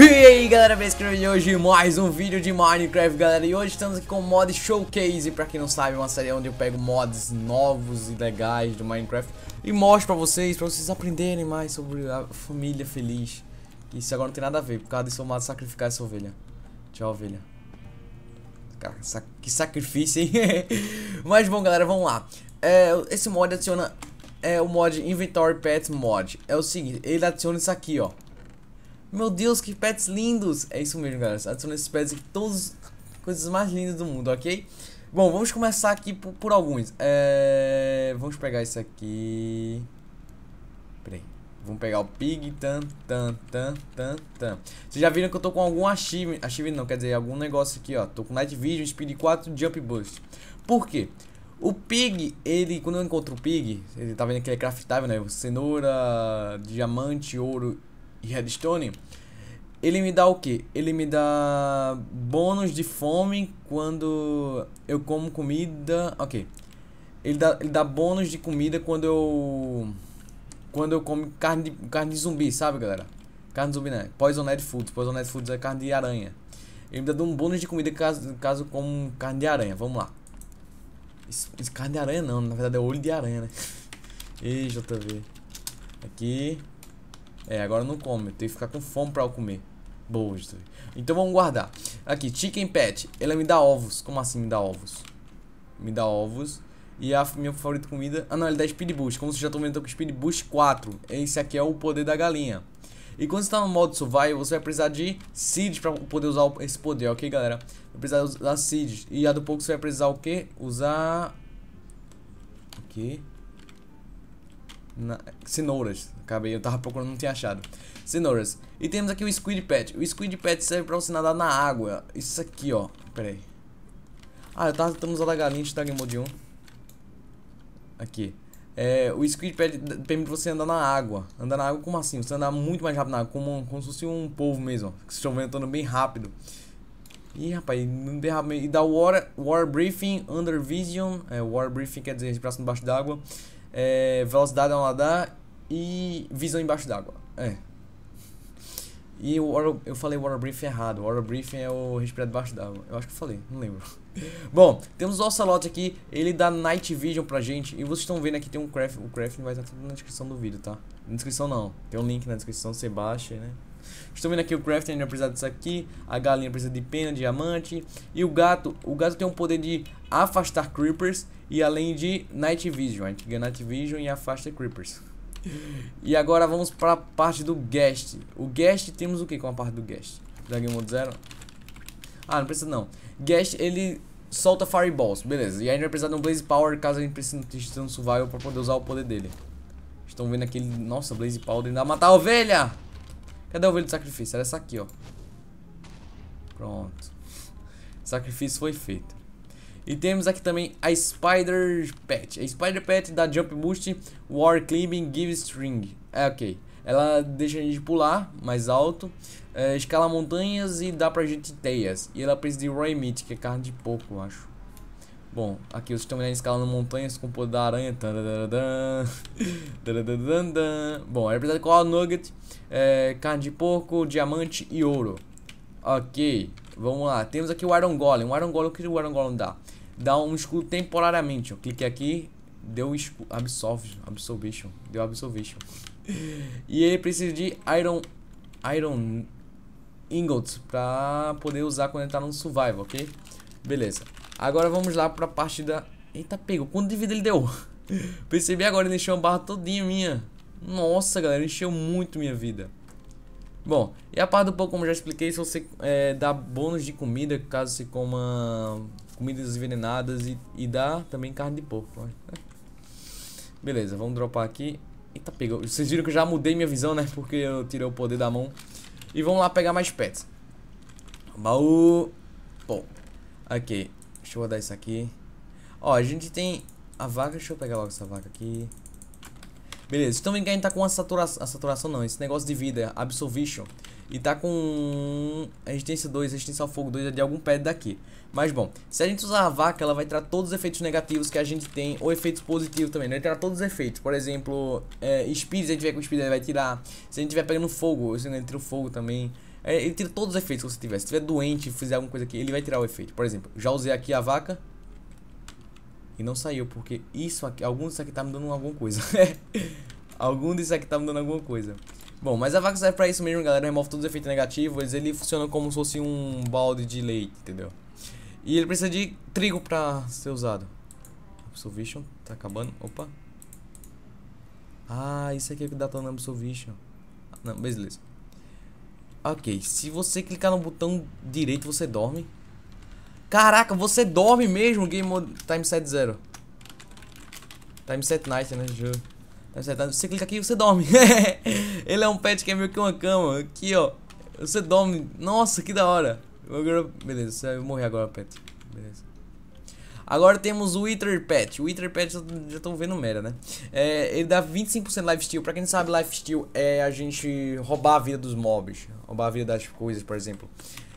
E aí galera, bem de hoje mais um vídeo de Minecraft galera E hoje estamos aqui com o mod Showcase Pra quem não sabe, é uma série onde eu pego mods novos e legais do Minecraft E mostro pra vocês, pra vocês aprenderem mais sobre a família feliz Isso agora não tem nada a ver, por causa desse mod sacrificar essa ovelha Tchau ovelha Cara, sac que sacrifício, hein? Mas bom galera, vamos lá é, Esse mod adiciona... É o mod Inventory Pets Mod É o seguinte, ele adiciona isso aqui, ó meu Deus, que pets lindos! É isso mesmo, galera. Adiciona esses pets aqui, todas as coisas mais lindas do mundo, ok? Bom, vamos começar aqui por, por alguns. É... Vamos pegar isso aqui. Peraí. Vamos pegar o Pig, tan, tan, tan, tan, tan. Vocês já viram que eu tô com algum achievement, achievement não, quer dizer, algum negócio aqui, ó. Tô com Night Vision, Speed 4, Jump Boost. Por quê? O Pig, ele, quando eu encontro o Pig, ele tá vendo que ele é craftável, né? Cenoura, diamante, ouro e redstone, ele me dá o que? Ele me dá bônus de fome quando eu como comida. Ok. Ele dá, ele dá bônus de comida quando eu. Quando eu como carne de, carne de zumbi, sabe galera? Carne de zumbi não, né? Poisoned Food, Poisoned Food é carne de aranha. Ele me dá um bônus de comida caso, caso como carne de aranha. Vamos lá. Isso, isso, carne de aranha não, na verdade é olho de aranha, né? Ei, JV. Aqui. É, agora não come. Tem que ficar com fome pra eu comer. Boas. Então vamos guardar. Aqui, Chicken Pet. Ela me dá ovos. Como assim me dá ovos? Me dá ovos. E a minha favorita comida... Ah, não, ele dá Speed Boost. Como vocês já estão vendo, eu tô com Speed Boost 4. Esse aqui é o poder da galinha. E quando você tá no modo survival, você vai precisar de seeds pra poder usar esse poder, ok, galera? Vai precisar usar seeds. E a do pouco você vai precisar o quê? Usar... O quê? Na... Cenouras. Acabei, eu tava procurando, não tinha achado. Cenouras. E temos aqui o Squid Pet. O Squid Pet serve pra você nadar na água. Isso aqui, ó. Pera aí. Ah, eu tava tentando usar da galinha de Game Mode 1. Aqui. É, o Squid Pet permite você andar na água. Andar na água como assim? Você andar muito mais rápido na água, como, como se fosse um povo mesmo, ó. Que se movimentando bem rápido. Ih, rapaz, não derrama. E dá War, war Briefing, Under Vision. É, war Briefing quer dizer respiração debaixo d'água. É, velocidade ao nadar e Visão Embaixo d'Água. É. E o water, eu falei Water Briefing errado. Water Briefing é o Respirar Debaixo d'Água. Eu acho que eu falei, não lembro. Bom, temos o ocelote aqui. Ele dá Night Vision pra gente. E vocês estão vendo aqui tem um craft. O craft vai estar tudo na descrição do vídeo, tá? Na descrição não. Tem um link na descrição, você baixa, né? Estão vendo aqui o crafting ainda precisa disso aqui, a galinha precisa de pena, diamante e o gato, o gato tem um poder de afastar creepers e além de night vision, a gente ganha night vision e afasta creepers. E agora vamos para a parte do guest. O guest temos o que com a parte do guest? Dragon Mode Zero? Ah, não precisa não. Guest ele solta fireballs, beleza. E ainda vai precisar de um Blaze Power caso a gente precise de um survival para poder usar o poder dele. Estão vendo aquele. Nossa, Blaze Power ainda matar a ovelha! Cadê a ovelha do sacrifício? Era essa aqui, ó. Pronto. O sacrifício foi feito. E temos aqui também a Spider Pet. A Spider Pet da Jump Boost War Climbing Give String. É ok. Ela deixa a gente pular mais alto, é, escala montanhas e dá pra gente teias. E ela precisa de Roy Meat, que é carne de porco, eu acho. Bom, aqui os estão escalando montanhas com o poder da aranha. Bom, é precisa de qual nugget, é, carne de porco, diamante e ouro. Ok. Vamos lá, temos aqui o Iron Golem. O Iron Golem, o que o Iron Golem dá? Dá um escudo temporariamente. Eu cliquei aqui, deu escudo. Absolve, Absolvition. Deu Absolvition. e ele precisa de Iron. Iron Ingots pra poder usar quando ele tá no Survival, ok? Beleza. Agora vamos lá pra parte da. Eita, pegou. Quanto de vida ele deu? Percebi agora, ele encheu a barra todinha minha. Nossa, galera, encheu muito minha vida. Bom, e a parte do pão, como já expliquei, se você é, dá bônus de comida, caso se coma comidas envenenadas e, e dá também carne de porco. Né? Beleza, vamos dropar aqui. Eita, pegou. Vocês viram que eu já mudei minha visão, né? Porque eu tirei o poder da mão. E vamos lá pegar mais pets. Baú. Bom. Aqui. Deixa eu rodar isso aqui. Ó, a gente tem a vaca. Deixa eu pegar logo essa vaca aqui. Beleza, então vem cá, a gente tá com a saturação, a saturação não, esse negócio de vida, absorvition. E tá com resistência 2, resistência ao fogo 2 é de algum pé daqui. Mas bom, se a gente usar a vaca, ela vai tirar todos os efeitos negativos que a gente tem, ou efeitos positivos também, né? Vai tirar todos os efeitos. Por exemplo, é, speed, se a gente tiver com speed, ele vai tirar. Se a gente tiver pegando fogo, né, ele tira o fogo também. É, ele tira todos os efeitos que você tiver. Se tiver doente, fizer alguma coisa aqui, ele vai tirar o efeito. Por exemplo, já usei aqui a vaca, e não saiu, porque isso aqui, algum disso aqui tá me dando alguma coisa. algum disso aqui tá me dando alguma coisa. Bom, mas a vaca serve pra isso mesmo, galera. Remove todos os efeitos negativos. Ele funciona como se fosse um balde de leite, entendeu? E ele precisa de trigo pra ser usado. Absolvition, tá acabando. Opa. Ah, isso aqui é o que dá data no Absolvition. Ah, não, beleza. Ok, se você clicar no botão direito, você dorme. Caraca, você dorme mesmo, Game Mode Time Set Zero. Time Set Night, né? Ju? Time Set Night. Você clica aqui e você dorme. Ele é um pet que é meio que uma cama. Aqui, ó. Você dorme. Nossa, que da hora. Beleza, você vai morrer agora, pet. Beleza. Agora temos o Wither Pet. O Wither Pet, já estão vendo mera, né? É, ele dá 25% lifesteal. Pra quem não sabe, lifesteal é a gente roubar a vida dos mobs. Roubar a vida das coisas, por exemplo.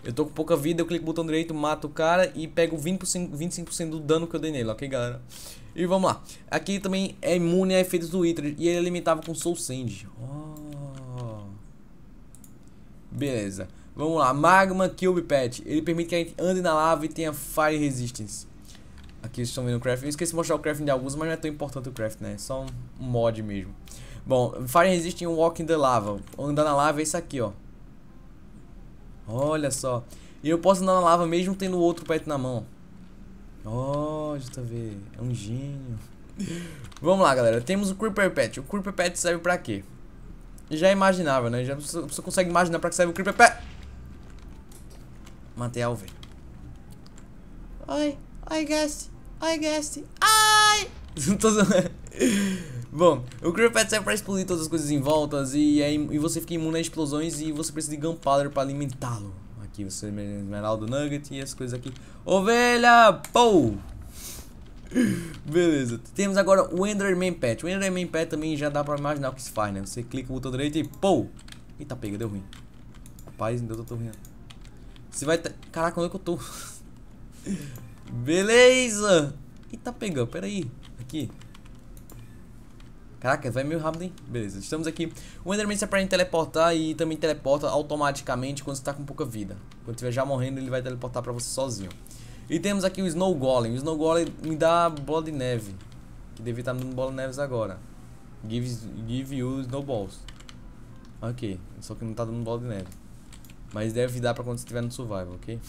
Eu tô com pouca vida, eu clico no botão direito, mato o cara e pego 20%, 25% do dano que eu dei nele, ok, galera? E vamos lá. Aqui também é imune a efeitos do Wither e ele é limitava com Soul Sand. Oh. Beleza. Vamos lá. Magma Cube Pet. Ele permite que a gente ande na lava e tenha Fire Resistance. Aqui estão vendo o crafting. Eu esqueci de mostrar o crafting de alguns, mas não é tão importante o crafting, né? É só um mod mesmo. Bom, Fire Resist em um Walk in the Lava. Andar na lava é isso aqui, ó. Olha só. E eu posso andar na lava mesmo tendo outro pet na mão. Ó, oh, JV, é um gênio. Vamos lá, galera. Temos o Creeper Pet. O Creeper Pet serve pra quê? Já é imaginava, né? Já você consegue imaginar pra que serve o Creeper Pet. Matei a Ai, oi guess. I guess. Ai! Né? Bom, o Creeper Pets serve é pra explodir todas as coisas em volta e, é, e você fica imune a explosões e você precisa de Gunpowder pra alimentá-lo. Aqui você esmeralda nugget e as coisas aqui. Ovelha! Pou! Beleza, temos agora o Enderman Pet. O Enderman Pet também já dá pra imaginar o que se faz, né? Você clica o botão direito e pou! Eita, pega, deu ruim. Rapaz, ainda tô, tô rindo. Você vai. Caraca, onde é que eu tô? Beleza! Eita, tá pegando, peraí. Aqui. Caraca, vai meio rápido, hein? Beleza, estamos aqui. O Enderman serve pra teleportar e também teleporta automaticamente quando você tá com pouca vida. Quando estiver já morrendo, ele vai teleportar pra você sozinho. E temos aqui o Snow Golem. O Snow Golem me dá bola de neve. Que devia estar tá me dando bola de neves agora. Give, give you snowballs. Ok, só que não tá dando bola de neve. Mas deve dar pra quando você estiver no survival, ok?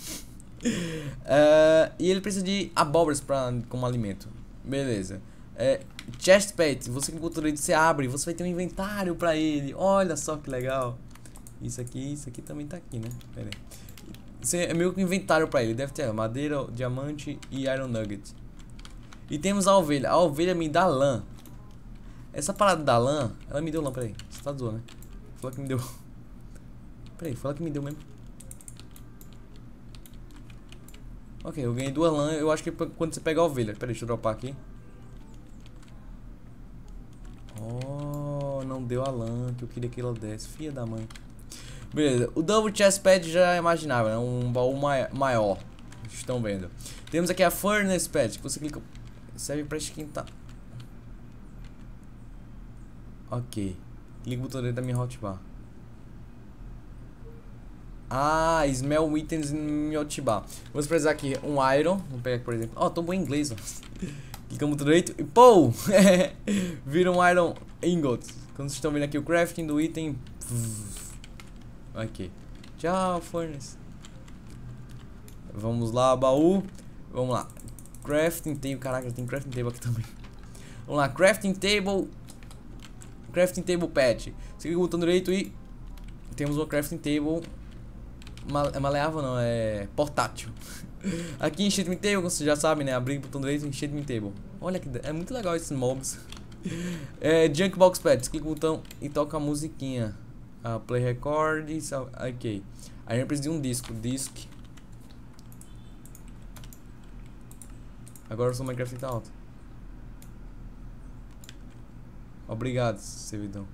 Uh, e ele precisa de abóboras pra, como alimento. Beleza. É, chest pet, você que encontrou ele, você abre, você vai ter um inventário pra ele. Olha só que legal. Isso aqui, isso aqui também tá aqui, né? Pera aí. é meio que um inventário pra ele. Deve ter madeira, diamante e iron nugget. E temos a ovelha. A ovelha me dá lã. Essa parada da lã, ela me deu lã, peraí. Você tá zoando, né? Falou que me deu. Peraí, foi ela que me deu mesmo. Ok, eu ganhei duas lãs. Eu acho que quando você pega pegar ovelhas. Peraí, deixa eu dropar aqui. Oh, não deu a lã que eu queria que ela desse. Filha da mãe. Beleza, o Double Chest Pad já é imaginável, é né? um baú mai maior. Estão vendo. Temos aqui a Furnace Pad, que você clica... Serve pra esquentar. Ok. Liga o botão dentro da minha hotbar. Ah, smell itens em Yotiba. Vamos precisar aqui um iron. Vamos pegar aqui, por exemplo. Ó, oh, tô bom em inglês, ó. Clicamos tudo direito e pou! Vira um iron ingot. Como vocês estão vendo aqui, o crafting do item. Aqui. Tchau, furnace. Vamos lá, baú. Vamos lá. Crafting table. Caraca, tem crafting table aqui também. Vamos lá, crafting table. Crafting table pad. Você clica o botão direito e temos uma crafting table é maleável não, é portátil. Aqui em Shitmin Table, como vocês já sabem, né? Abrir o botão direito em Shitmin Table. Olha que. É muito legal esses mobs. É, Junk Box Pets. Clica o botão e toca a musiquinha. Ah, play Records. Ok. Aí a gente precisa de um disco. Disc. Agora o som Minecraft tá alto. Obrigado, servidão.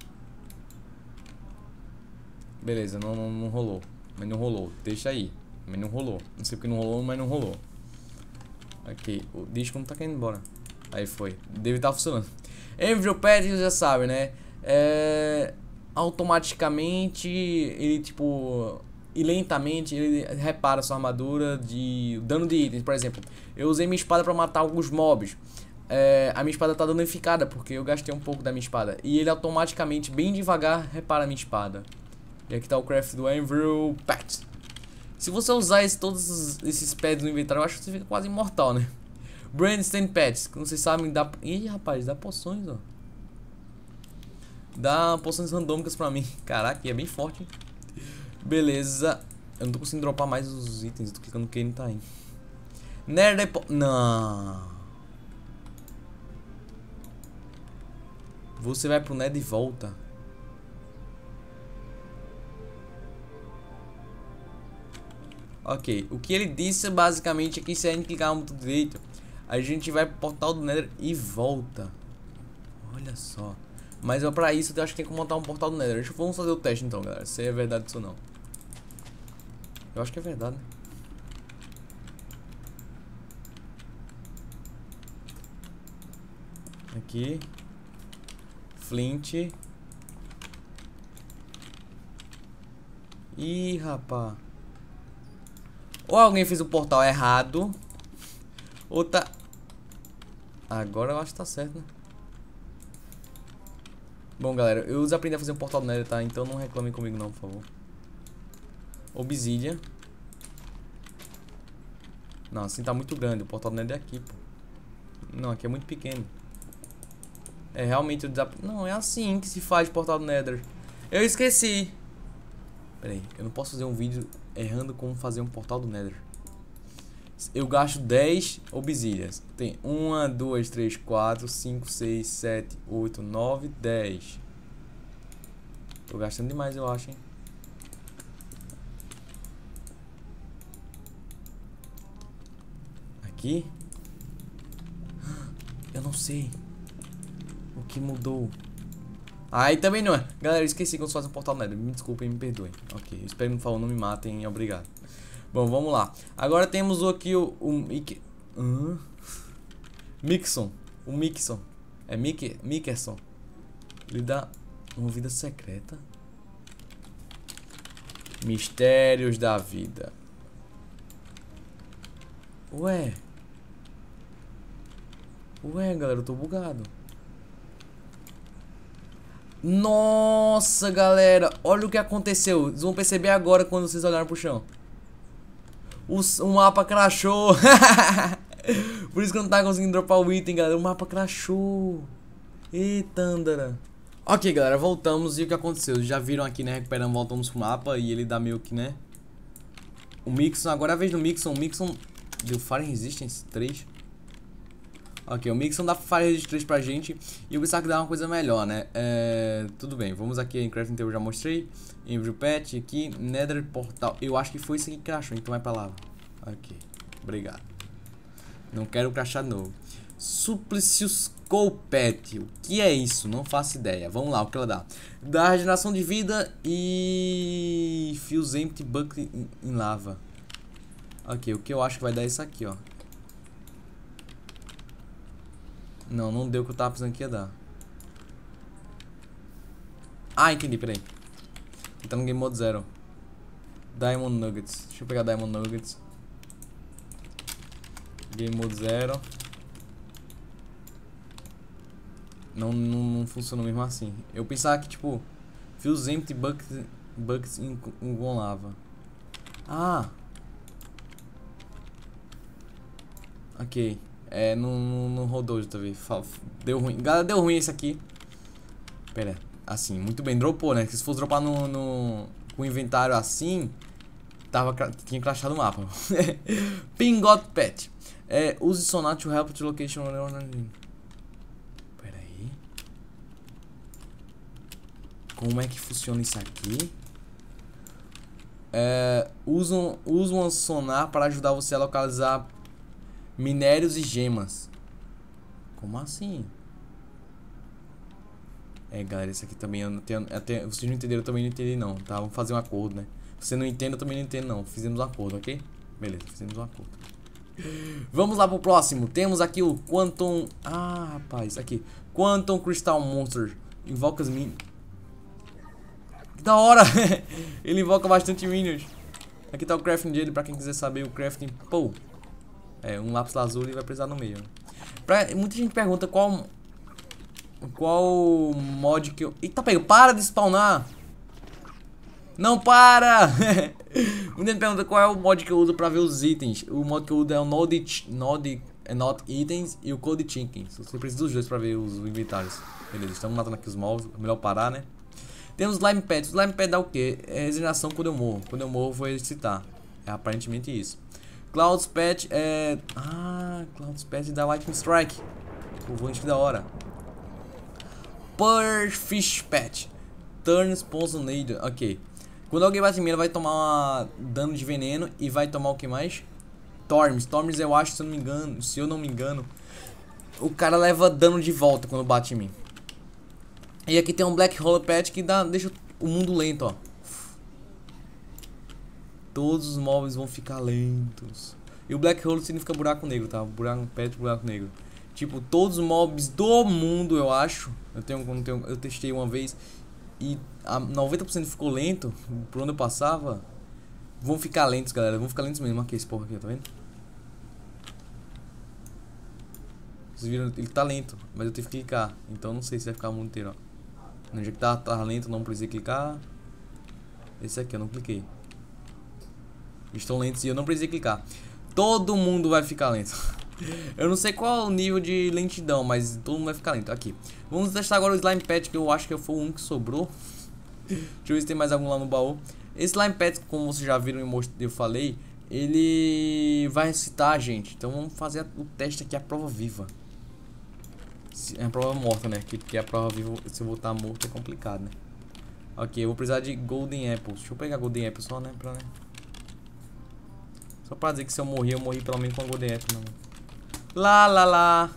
Beleza, não, não, não rolou mas não rolou. Deixa aí, mas não rolou. Não sei porque não rolou, mas não rolou. Ok, o disco não tá querendo embora. Aí foi, deve estar tá funcionando. Embryo Pad, já sabe, né? É... Automaticamente, ele tipo... E lentamente ele repara sua armadura de dano de itens. Por exemplo, eu usei minha espada para matar alguns mobs. É, a minha espada tá danificada porque eu gastei um pouco da minha espada. E ele automaticamente, bem devagar, repara a minha espada. E aqui tá o craft do Anvil Pet. Se você usar esse, todos esses pads no inventário, eu acho que você fica quase imortal, né? Brandstein Pets, que vocês sabem, dá... Ih, rapaz, dá poções, ó. Dá poções randômicas pra mim. Caraca, é bem forte. Hein? Beleza. Eu não tô conseguindo dropar mais os itens. Eu tô clicando que não tá aí. Nerd... Não... Você vai pro Ned e volta. Ok, o que ele disse basicamente é que se a gente clicar no botão direito, a gente vai pro portal do Nether e volta. Olha só. Mas pra isso eu acho que tem que montar um portal do Nether. Deixa, vamos fazer o teste então, galera. Se é verdade isso ou não. Eu acho que é verdade, né? Aqui. Flint. Ih, rapaz. Ou alguém fez o portal errado. Ou tá... Agora eu acho que tá certo, né? Bom, galera, eu aprendi a fazer um portal do Nether, tá? Então não reclamem comigo não, por favor. Obsidian. Não, assim tá muito grande. O portal do Nether é aqui, pô. Não, aqui é muito pequeno. É realmente o desap... Não, é assim que se faz portal do Nether. Eu esqueci. Pera aí, eu não posso fazer um vídeo errando como fazer um portal do Nether. Eu gasto 10 obsidias. Tem 1, 2, 3, 4, 5, 6, 7, 8, 9, 10. Tô gastando demais, eu acho, hein? Aqui? Eu não sei. O que mudou? Aí também não é. Galera, eu esqueci quando se faz um portal nether. Me desculpem, me perdoem. Ok, espero que me favor não me matem. Obrigado. Bom, vamos lá. Agora temos aqui o... o Hum? Mixon. O Mixon. É Mick... Mickerson. Ele dá uma vida secreta. Mistérios da vida. Ué. Ué, galera, eu tô bugado. Nossa, galera. Olha o que aconteceu. Vocês vão perceber agora quando vocês olharem pro chão. O, o mapa crashou. Por isso que eu não tava conseguindo dropar o item, galera. O mapa crashou. Eita, andara. Ok, galera, voltamos e o que aconteceu? Já viram aqui, né? Recuperamos, voltamos pro mapa e ele dá meio que, né? O Mixon, agora é a vez do Mixon. O Mixon deu Fire Resistance 3. Ok, o Mixon dá farinha de 3 pra gente e o Bissac dá uma coisa melhor, né? É, tudo bem, vamos aqui em Crafting Table, já mostrei. Em Pet, aqui, Nether Portal. Eu acho que foi isso que crashou, então vai é pra lá. Ok, obrigado. Não quero crashar novo. Suplicius Colpet. O que é isso? Não faço ideia. Vamos lá, o que ela dá? Dá regeneração de vida e... Fios Empty Bucket em lava. Ok, o que eu acho que vai dar é isso aqui, ó. Não, não deu o que eu tava pensando que ia dar. Ah, entendi, peraí. tá no Game Mode Zero. Diamond Nuggets. Deixa eu pegar Diamond Nuggets. Game Mode Zero. Não, não, não funcionou mesmo assim. Eu pensava que, tipo, Fios Empty Buckets, buckets em in Lava. Ah! Ok. É, não, não, não rodou, JV. Deu ruim. Galera, deu ruim esse aqui. Pera, assim, muito bem. Dropou, né? Porque se fosse dropar no, no, com o inventário assim, tava, tinha crashado o mapa. Pingot Pet. É, use sonar to help to location. Pera aí. Como é que funciona isso aqui? É, um use um sonar para ajudar você a localizar Minérios e gemas. Como assim? É, galera, isso aqui também eu não tenho, até, vocês não entenderam, eu também não entendi não, tá? Vamos fazer um acordo, né? Você não entende, eu também não entendo não. Fizemos um acordo, ok? Beleza, fizemos um acordo. Vamos lá pro próximo. Temos aqui o Quantum... Ah, rapaz, aqui. Quantum Crystal Monster. Invoca as minions. Que da hora! Ele invoca bastante minions. Aqui tá o crafting dele, pra quem quiser saber o crafting. Pô, é, um lápis lazuli vai precisar no meio. Pra, muita gente pergunta qual... Qual mod que eu... Eita, pega, para de spawnar! Não para! muita gente pergunta qual é o mod que eu uso pra ver os itens. O mod que eu uso é o Node... Node é Not Itens e o Code Chicken. Você precisa dos dois pra ver os inventários. Beleza, estamos matando aqui os mobs. É melhor parar, né? Temos slime pad. O slime pad dá o quê? É resignação quando eu morro. Quando eu morro, vou excitar. É aparentemente isso. Clouds Patch é... Ah, Clouds Patch dá Lightning Strike. O voante da hora. Purfish Patch. Turn Nader, Ok. Quando alguém bate em mim, ela vai tomar dano de veneno e vai tomar o que mais? Storms. Storms, eu acho, se eu não me engano, se eu não me engano, o cara leva dano de volta quando bate em mim. E aqui tem um Black Hole Patch que dá, deixa o mundo lento, ó. Todos os móveis vão ficar lentos. E o black hole significa buraco negro, tá? Buraco perto buraco negro. Tipo, todos os mobs do mundo, eu acho. Eu tenho, tenho eu testei uma vez e a 90% ficou lento por onde eu passava. Vão ficar lentos, galera. Vão ficar lentos mesmo. Aqui, esse porra aqui, tá vendo? Vocês viram? Ele tá lento, mas eu tive que clicar. Então não sei se vai ficar o mundo inteiro, ó. Onde é que tá, tá lento, não precisei clicar. Esse aqui eu não cliquei estão lentos e eu não precisei clicar. Todo mundo vai ficar lento. eu não sei qual é o nível de lentidão, mas todo mundo vai ficar lento. Aqui. Vamos testar agora o slime pet, que eu acho que foi o um que sobrou. Deixa eu ver se tem mais algum lá no baú. Esse slime pet, como vocês já viram e eu falei, ele vai ressuscitar a gente. Então vamos fazer o teste aqui, a prova viva. É a prova morta, né? Porque a prova viva, se eu voltar morto, é complicado, né? Ok, eu vou precisar de Golden Apples. Deixa eu pegar Golden Apples só, né? Pra, né? Só pra dizer que se eu morrer, eu morri pelo menos com o Golden Apple, mano. Lá, lá, lá.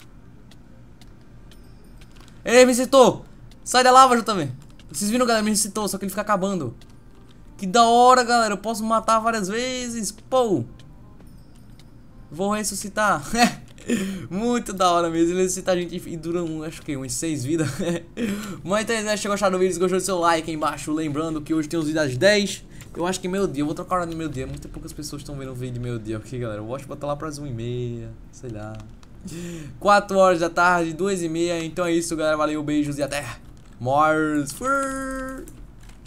Ei, me citou! Sai da lava, também. Vocês viram, galera? Me citou, só que ele fica acabando. Que da hora, galera. Eu posso matar várias vezes. Pô! Vou ressuscitar. Muito da hora mesmo. Ele ressuscita a gente e dura, um, acho que, uns seis vidas. Mas então, se você gostar do vídeo, se gostou do seu like aí embaixo. Lembrando que hoje tem os vídeos às 10 eu acho que meio-dia, eu vou trocar a hora de meio-dia. Muito poucas pessoas estão vendo o vídeo de meio-dia aqui, galera. Eu gosto de botar lá pras 1h30, sei lá. 4 horas da tarde, 2h30. Então é isso, galera. Valeu, beijos e até. Mars.